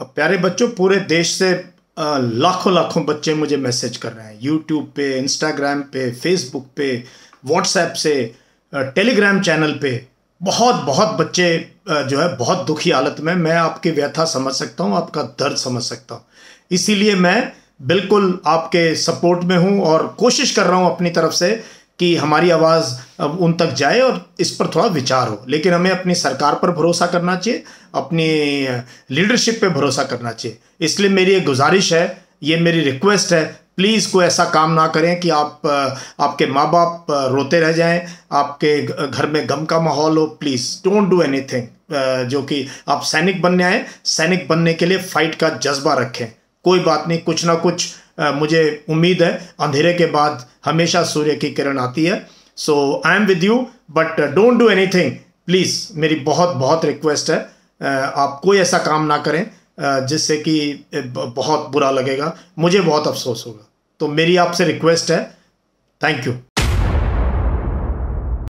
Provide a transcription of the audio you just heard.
अब प्यारे बच्चों पूरे देश से लाखों लाखों बच्चे मुझे मैसेज कर रहे हैं यूट्यूब पे इंस्टाग्राम पे फेसबुक पे व्हाट्सएप से टेलीग्राम चैनल पे बहुत बहुत बच्चे जो है बहुत दुखी हालत में मैं आपकी व्यथा समझ सकता हूँ आपका दर्द समझ सकता हूँ इसीलिए मैं बिल्कुल आपके सपोर्ट में हूँ और कोशिश कर रहा हूँ अपनी तरफ से कि हमारी आवाज़ अब उन तक जाए और इस पर थोड़ा विचार हो लेकिन हमें अपनी सरकार पर भरोसा करना चाहिए अपनी लीडरशिप पे भरोसा करना चाहिए इसलिए मेरी एक गुजारिश है ये मेरी रिक्वेस्ट है प्लीज़ कोई ऐसा काम ना करें कि आप आपके माँ बाप रोते रह जाएं आपके घर में गम का माहौल हो प्लीज़ डोंट डू एनीथिंग जो कि आप सैनिक बनने आए सैनिक बनने के लिए फ़ाइट का जज्बा रखें कोई बात नहीं कुछ ना कुछ मुझे उम्मीद है अंधेरे के बाद हमेशा सूर्य की किरण आती है so I am with you but don't do anything please मेरी बहुत बहुत रिक्वेस्ट है आप कोई ऐसा काम ना करें जिससे कि बहुत बुरा लगेगा मुझे बहुत अफसोस होगा तो मेरी आपसे रिक्वेस्ट है थैंक यू